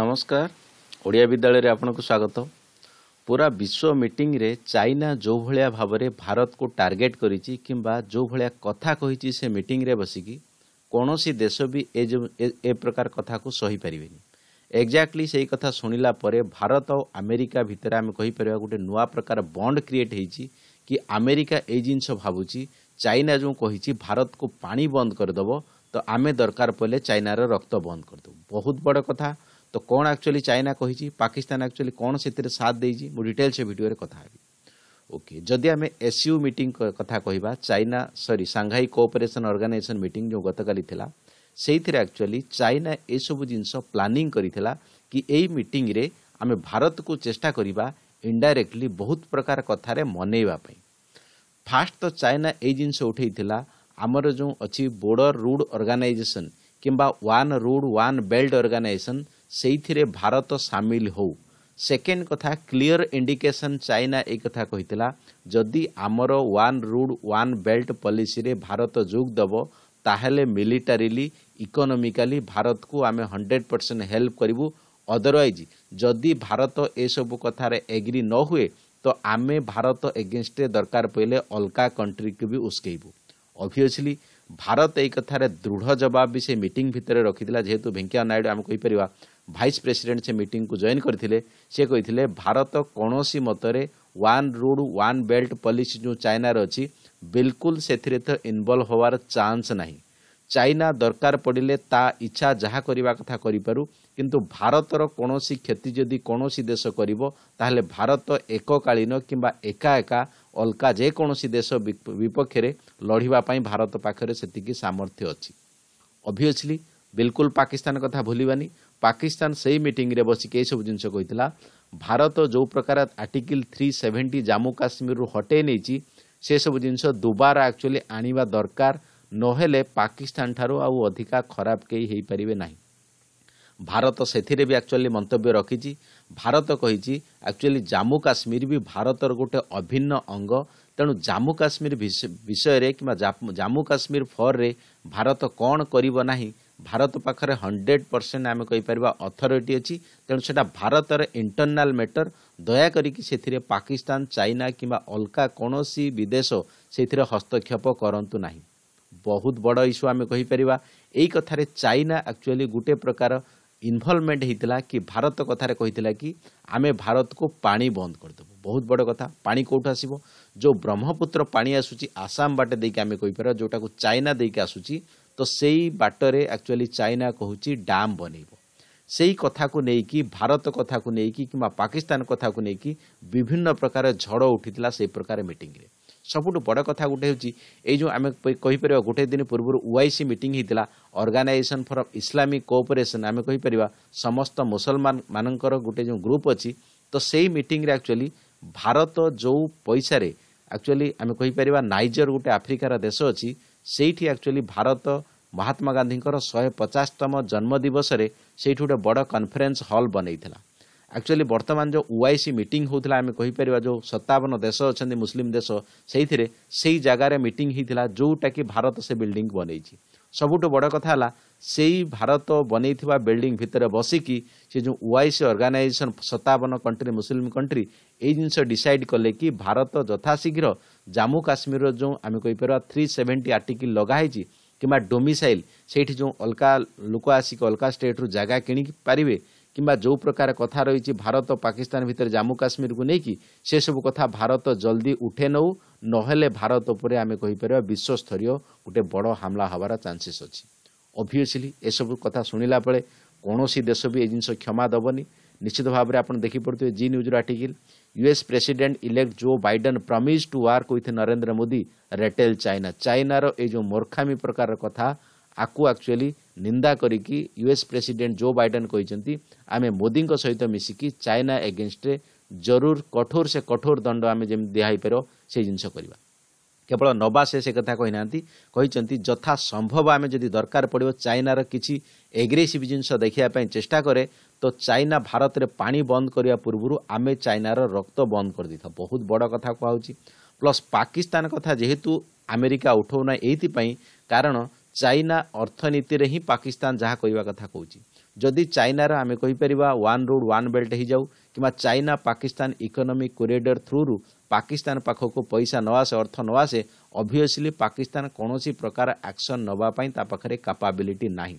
ନମସ୍କାର ଓଡ଼ିଆ ବିଦ୍ୟାଳୟରେ ଆପଣଙ୍କୁ ସ୍ୱାଗତ ପୁରା ବିଶ୍ୱ ମିଟିଂରେ ଚାଇନା ଯେଉଁ ଭଳିଆ ଭାବରେ ଭାରତକୁ ଟାର୍ଗେଟ୍ କରିଛି କିମ୍ବା ଯେଉଁ ଭଳିଆ କଥା କହିଛି ସେ ମିଟିଂରେ ବସିକି କୌଣସି ଦେଶ ବି ଏ ଯେଉଁ ଏ ପ୍ରକାର କଥାକୁ ସହିପାରିବେନି ଏକ୍ଜାକ୍ଟଲି ସେଇ କଥା ଶୁଣିଲା ପରେ ଭାରତ ଆଉ ଆମେରିକା ଭିତରେ ଆମେ କହିପାରିବା ଗୋଟେ ନୂଆ ପ୍ରକାର ବଣ୍ଡ କ୍ରିଏଟ୍ ହେଇଛି କି ଆମେରିକା ଏଇ ଜିନିଷ ଭାବୁଛି ଚାଇନା ଯେଉଁ କହିଛି ଭାରତକୁ ପାଣି ବନ୍ଦ କରିଦେବ ତ ଆମେ ଦରକାର ପଡ଼ିଲେ ଚାଇନାର ରକ୍ତ ବନ୍ଦ କରିଦେବୁ ବହୁତ ବଡ଼ କଥା ତ କ'ଣ ଆକ୍ଚୁଆଲି ଚାଇନା କହିଛି ପାକିସ୍ତାନ ଆକ୍ଚୁଆଲି କ'ଣ ସେଥିରେ ସାଥ ଦେଇଛି ମୁଁ ଡିଟେଲ୍ ସେ ଭିଡ଼ିଓରେ କଥା ହେବି ଓକେ ଯଦି ଆମେ ଏସ୍ୟୁ ମିଟିଂ କଥା କହିବା China sorry Shanghai Cooperation Organisation meeting ଯେଉଁ ଗତକାଲି ଥିଲା ସେଇଥିରେ ଆକ୍ଚୁଆଲି ଚାଇନା ଏସବୁ ଜିନିଷ ପ୍ଲାନିଂ କରିଥିଲା କି ଏଇ ମିଟିଂରେ ଆମେ ଭାରତକୁ ଚେଷ୍ଟା କରିବା ଇଣ୍ଡାଇରେକ୍ଟଲି ବହୁତ ପ୍ରକାର କଥାରେ ମନେଇବା ପାଇଁ ଫାଷ୍ଟ ତ ଚାଇନା ଏଇ ଜିନିଷ ଉଠାଇଥିଲା ଆମର ଯେଉଁ ଅଛି ବୋର୍ଡର ରୁଡ୍ ଅର୍ଗାନାଇଜେସନ୍ କିମ୍ବା one road one belt organisation ସେଇଥିରେ ଭାରତ ସାମିଲ ହେଉ ସେକେଣ୍ଡ କଥା କ୍ଲିଅର ଇଣ୍ଡିକେସନ୍ ଚାଇନା ଏ କଥା କହିଥିଲା ଯଦି ଆମର ୱାନ୍ ରୁଡ଼୍ ୱାନ୍ ବେଲ୍ଟ ପଲିସିରେ ଭାରତ ଯୋଗ ଦେବ ତାହେଲେ ମିଲିଟାରିଲି ଇକୋନୋମିକାଲି ଭାରତକୁ ଆମେ ହଣ୍ଡ୍ରେଡ଼ ପରସେଣ୍ଟ ହେଲ୍ପ କରିବୁ ଅଦରୱାଇଜ୍ ଯଦି ଭାରତ ଏସବୁ କଥାରେ ଏଗ୍ରି ନ ହୁଏ ତ ଆମେ ଭାରତ ଏଗେନଷ୍ଟରେ ଦରକାର ପଡ଼ିଲେ ଅଲଗା କଣ୍ଟ୍ରିକୁ ବି ଉସ୍କେଇବୁ ଅଭିଅସଲି ଭାରତ ଏହି କଥାରେ ଦୃଢ଼ ଜବାବ ବି ସେ ମିଟିଂ ଭିତରେ ରଖିଥିଲା ଯେହେତୁ ଭେଙ୍କିୟା ନାଇଡୁ ଆମେ କହିପାରିବା ଭାଇସ୍ ପ୍ରେସିଡେଣ୍ଟ ସେ ମିଟିଂକୁ ଜଏନ୍ କରିଥିଲେ ସେ କହିଥିଲେ ଭାରତ କୌଣସି ମତରେ one road one belt policy ଯେଉଁ ଚାଇନାର ଅଛି ବିଲକୁଲ ସେଥିରେ ତ ଇନଭଲ୍ଭ ହେବାର ଚାନ୍ସ ନାହିଁ ଚାଇନା ଦରକାର ପଡ଼ିଲେ ତା ଇଚ୍ଛା ଯାହା କରିବା କଥା କରିପାରୁ କିନ୍ତୁ ଭାରତର କୌଣସି କ୍ଷତି ଯଦି କୌଣସି ଦେଶ କରିବ ତାହେଲେ ଭାରତ ଏକକାଳୀନ କିମ୍ବା ଏକା ଏକା ଅଲଗା ଯେକୌଣସି ଦେଶ ବିପକ୍ଷରେ ଲଢ଼ିବା ପାଇଁ ଭାରତ ପାଖରେ ସେତିକି ସାମର୍ଥ୍ୟ ଅଛି ଅଭିଅସ୍ଲି ବିଲକୁଲ ପାକିସ୍ତାନ କଥା ଭୁଲିବାନି ପାକିସ୍ତାନ ସେହି ମିଟିଂରେ ବସିକି ଏହିସବୁ ଜିନିଷ କହିଥିଲା ଭାରତ ଯେଉଁ ପ୍ରକାର ଆର୍ଟିକିଲ୍ ଥ୍ରୀ ସେଭେଣ୍ଟି ଜାମ୍ମୁ କାଶ୍ମୀରରୁ ହଟେଇ ନେଇଛି ସେସବୁ ଜିନିଷ ଦୁବାର ଆକ୍ଚୁଆଲି ଆଣିବା ଦରକାର ନହେଲେ ପାକିସ୍ତାନଠାରୁ ଆଉ ଅଧିକା ଖରାପ କେହି ହୋଇପାରିବେ ନାହିଁ ଭାରତ ସେଥିରେ ବି ଆକ୍ଚୁଆଲି ମନ୍ତବ୍ୟ ରଖିଛି ଭାରତ କହିଛି ଆକ୍ଚୁଆଲି ଜାମ୍ମୁ କାଶ୍ମୀର ବି ଭାରତର ଗୋଟେ ଅଭିନ୍ନ ଅଙ୍ଗ ତେଣୁ ଜାମ୍ମୁ କାଶ୍ମୀର ବିଷୟରେ କିମ୍ବା ଜାମ୍ମୁ କାଶ୍ମୀର ଫରରେ ଭାରତ କ'ଣ କରିବ ନାହିଁ ଭାରତ ପାଖରେ ହଣ୍ଡ୍ରେଡ଼ ପରସେଣ୍ଟ ଆମେ କହିପାରିବା ଅଥରିଟି ଅଛି ତେଣୁ ସେଇଟା ଭାରତର ଇଣ୍ଟରନାଲ୍ ମ୍ୟାଟର ଦୟାକରିକି ସେଥିରେ ପାକିସ୍ତାନ ଚାଇନା କିମ୍ବା ଅଲଗା କୌଣସି ବିଦେଶ ସେଥିରେ ହସ୍ତକ୍ଷେପ କରନ୍ତୁ ନାହିଁ ବହୁତ ବଡ଼ ଇସ୍ୟୁ ଆମେ କହିପାରିବା ଏଇ କଥାରେ ଚାଇନା ଆକ୍ଚୁଆଲି ଗୋଟେ ପ୍ରକାର इनवल्वमेंट होता कि भारत कथार कही कि आम भारत को पा बंद करदेव बहुत बड़ कथा पा कौट आसो जो ब्रह्मपुत्र पा आसूँ आसाम बाटे आम कहीपर जोटा को चाइना देक आसूँ तो से बाटर एक्चुअली चाइना कहूँ डैम बनब से कथा को कि भारत कथा को लेकिन किंवा पाकिस्तान कथा को लेकिन विभिन्न प्रकार झड़ उठी से प्रकार मीटिंग में ସବୁଠୁ ବଡ଼ କଥା ଗୋଟେ ହେଉଛି ଏଇ ଯେଉଁ ଆମେ କହିପାରିବା ଗୋଟେ ଦିନ ପୂର୍ବରୁ ଓଆଇସି ମିଟିଂ ହୋଇଥିଲା ଅର୍ଗାନାଇଜେସନ୍ ଫର୍ ଇସଲାମିକ କୋପରେସନ୍ ଆମେ କହିପାରିବା ସମସ୍ତ ମୁସଲମାନ ମାନଙ୍କର ଗୋଟେ ଯେଉଁ ଗ୍ରୁପ୍ ଅଛି ତ ସେଇ ମିଟିଂରେ ଆକ୍ଚୁଆଲି ଭାରତ ଯେଉଁ ପଇସାରେ ଆକ୍ଚୁଆଲି ଆମେ କହିପାରିବା ନାଇଜର ଗୋଟେ ଆଫ୍ରିକାର ଦେଶ ଅଛି ସେଇଠି ଆକ୍ଚୁଆଲି ଭାରତ ମହାତ୍ମା ଗାନ୍ଧୀଙ୍କର ଶହେ ପଚାଶତମ ଜନ୍ମଦିବସରେ ସେଇଠି ଗୋଟେ ବଡ଼ କନଫରେନ୍ସ ହଲ୍ ବନେଇଥିଲା एक्चुअली बर्तमान जो कहि मिट जो 57 देश अहिले मुसलिम देश जगार जो जोटाकि भारत बङ्गाल सबुटो बड कथा भारत बनै इतिर बल्ड से जो OIC organisation 57 country Muslim country ए जिस डिसाइड करले की भारत जथाशीघ्र जम्मू काश्मीर जो कहि थ्री 370 आर्टिकल लगाइन्छ कम्बा डोमिसिउँ अलग लु आसिक अलग्गेट्रु जाने কিংবা ଯେଉଁ ପ୍ରକାର କଥା ରହିଛି ଭାରତ ପାକିସ୍ତାନ ଭିତରେ ଜାମ୍ମୁ କାଶ୍ମୀରକୁ ନେଇକି ସେସବୁ କଥା ଭାରତ ଜଲ୍ଦି ଉଠେ ନେଉ ନହେଲେ ଭାରତ ଉପରେ ଆମେ କହିପାରିବା ବିଶ୍ୱସ୍ତରୀୟ ଗୋଟେ ବଡ଼ ହାମଲା ହେବାର ଚାନ୍ସେସ୍ ଅଛି ଅଭିୟସ୍ଲି ଏସବୁ କଥା ଶୁଣିଲା ବେଳେ କୌଣସି ଦେଶ ବି ଏ ଜିନିଷ କ୍ଷମା ଦେବନି ନିଶ୍ଚିତ ଭାବରେ ଆପଣ ଦେଖିପାରୁଥିବେ ଜି ନ୍ୟୁଜ୍ର article US president elect Joe Biden promise to work with Narendra Modi rattle China ଚାଇନାର ଏଇ ଯେଉଁ ମୂର୍ଖାମୀ ପ୍ରକାରର କଥା ଆକୁ ଆକ୍ଚୁଆଲି ନିନ୍ଦା କରିକି ୟୁଏସ୍ ପ୍ରେସିଡେଣ୍ଟ ଜୋ ବାଇଡେନ୍ କହିଛନ୍ତି ଆମେ ମୋଦିଙ୍କ ସହିତ ମିଶିକି ଚାଇନା ଏଗେନଷ୍ଟରେ ଜରୁର କଠୋର ସେ କଠୋର ଦଣ୍ଡ ଆମେ ଯେମିତି ଦିଆହେଇପାରିବ ସେଇ ଜିନିଷ କରିବା କେବଳ ନବା ସେ ସେ କଥା କହିନାହାନ୍ତି କହିଛନ୍ତି ଯଥା ସମ୍ଭବ ଆମେ ଯଦି ଦରକାର ପଡ଼ିବ ଚାଇନାର କିଛି ଏଗ୍ରେସିଭ୍ ଜିନିଷ ଦେଖିବା ପାଇଁ ଚେଷ୍ଟା କରେ ତ ଚାଇନା ଭାରତରେ ପାଣି ବନ୍ଦ କରିବା ପୂର୍ବରୁ ଆମେ ଚାଇନାର ରକ୍ତ ବନ୍ଦ କରିଦେଇଥାଉ ବହୁତ ବଡ଼ କଥା କୁହାହେଉଛି ପ୍ଲସ୍ ପାକିସ୍ତାନ କଥା ଯେହେତୁ ଆମେରିକା ଉଠାଉନା ଏଇଥିପାଇଁ କାରଣ ଚାଇନା ଅର୍ଥନୀତିରେ ହିଁ ପାକିସ୍ତାନ ଯାହା କହିବା କଥା କହୁଛି ଯଦି ଚାଇନାର ଆମେ କହିପାରିବା ୱାନ୍ ରୋଡ୍ ୱାନ୍ ବେଲ୍ଟ ହେଇଯାଉ କିମ୍ବା ଚାଇନା ପାକିସ୍ତାନ ଇକୋନୋମିକ୍ କୋରିଡ଼ର ଥ୍ରୁରୁ ପାକିସ୍ତାନ ପାଖକୁ ପଇସା ନ ଆସେ ଅର୍ଥ ନ ଆସେ ଅଭିୟସ୍ଲି ପାକିସ୍ତାନ କୌଣସି ପ୍ରକାର ଆକ୍ସନ୍ ନେବା ପାଇଁ ତା ପାଖରେ କାପାବିଲିଟି ନାହିଁ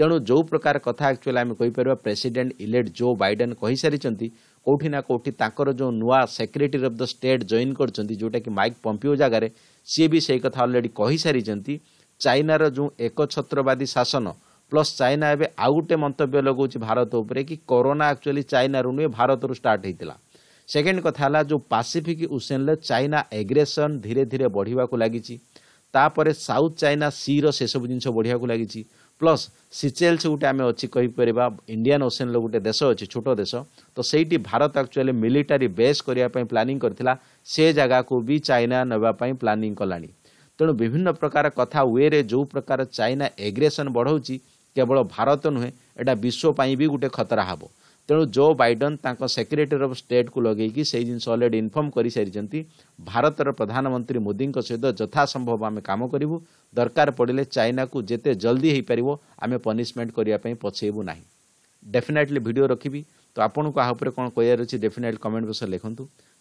ତେଣୁ ଯେଉଁ ପ୍ରକାର କଥା ଆକ୍ଚୁଆଲି ଆମେ କହିପାରିବା ପ୍ରେସିଡେଣ୍ଟ ଇଲେକ୍ଟ ଜୋ ବାଇଡେନ୍ କହିସାରିଛନ୍ତି କେଉଁଠି ନା କେଉଁଠି ତାଙ୍କର ଯେଉଁ ନୂଆ secretary of the state join କରିଛନ୍ତି ଯେଉଁଟାକି ମାଇକ୍ ପମ୍ପିଓ ଜାଗାରେ ସିଏ ବି ସେଇ କଥା ଅଲରେଡ଼ି କହିସାରିଛନ୍ତି ଚାଇନାର ଯେଉଁ ଏକଛତ୍ରବାଦୀ ଶାସନ ପ୍ଲସ୍ ଚାଇନା ଏବେ ଆଉ ଗୋଟେ ମନ୍ତବ୍ୟ ଲଗାଉଛି ଭାରତ ଉପରେ କି କରୋନା ଆକ୍ଚୁଆଲି ଚାଇନାରୁ ନୁହେଁ ଭାରତରୁ ଷ୍ଟାର୍ଟ ହେଇଥିଲା ସେକେଣ୍ଡ କଥା ହେଲା ଯେଉଁ ପାସିଫିକ୍ ଓସେନ୍ରେ ଚାଇନା ଏଗ୍ରେସନ୍ ଧୀରେ ଧୀରେ ବଢ଼ିବାକୁ ଲାଗିଛି ତାପରେ ସାଉଥ୍ ଚାଇନା ସିର ସେସବୁ ଜିନିଷ ବଢ଼ିବାକୁ ଲାଗିଛି ପ୍ଲସ୍ ସିଚେଲ୍ସ ଗୋଟେ ଆମେ ଅଛି କହିପାରିବା ଇଣ୍ଡିଆନ୍ ଓସେନ୍ର ଗୋଟେ ଦେଶ ଅଛି ଛୋଟ ଦେଶ ତ ସେଇଠି ଭାରତ ଆକ୍ଚୁଆଲି ମିଲିଟାରୀ ବେସ୍ କରିବା ପାଇଁ ପ୍ଲାନିଂ କରିଥିଲା ସେ ଜାଗାକୁ ବି ଚାଇନା ନେବା ପାଇଁ ପ୍ଲାନିଂ କଲାଣି ତେଣୁ ବିଭିନ୍ନ ପ୍ରକାର କଥା ୱେରେ ଯେଉଁ ପ୍ରକାର ଚାଇନା ଏଗ୍ରେସନ୍ ବଢ଼ଉଛି କେବଳ ଭାରତ ନୁହେଁ ଏଇଟା ବିଶ୍ୱ ପାଇଁ ବି ଗୋଟେ ଖତରା ହେବ ତେଣୁ ଜୋ ବାଇଡେନ୍ ତାଙ୍କ ସେକ୍ରେଟେରୀ ଅଫ୍ ଷ୍ଟେଟ୍କୁ ଲଗେଇକି ସେଇ ଜିନିଷ ଅଲରେଡ଼ି ଇନଫର୍ମ କରିସାରିଛନ୍ତି ଭାରତର ପ୍ରଧାନମନ୍ତ୍ରୀ ମୋଦିଙ୍କ ସହିତ ଯଥାସମ୍ଭବ ଆମେ କାମ କରିବୁ ଦରକାର ପଡ଼ିଲେ ଚାଇନାକୁ ଯେତେ ଜଲ୍ଦି ହୋଇପାରିବ ଆମେ ପନିସମେଣ୍ଟ କରିବା ପାଇଁ ପଛେଇବୁ ନାହିଁ ଡେଫିନେଟ୍ଲି ଭିଡ଼ିଓ ରଖିବି ତ ଆପଣଙ୍କୁ ଏହା ଉପରେ କ'ଣ କହିବାର ଅଛି ଡେଫିନେଟ୍ଲି କମେଣ୍ଟ ବସ୍ ଲେଖନ୍ତୁ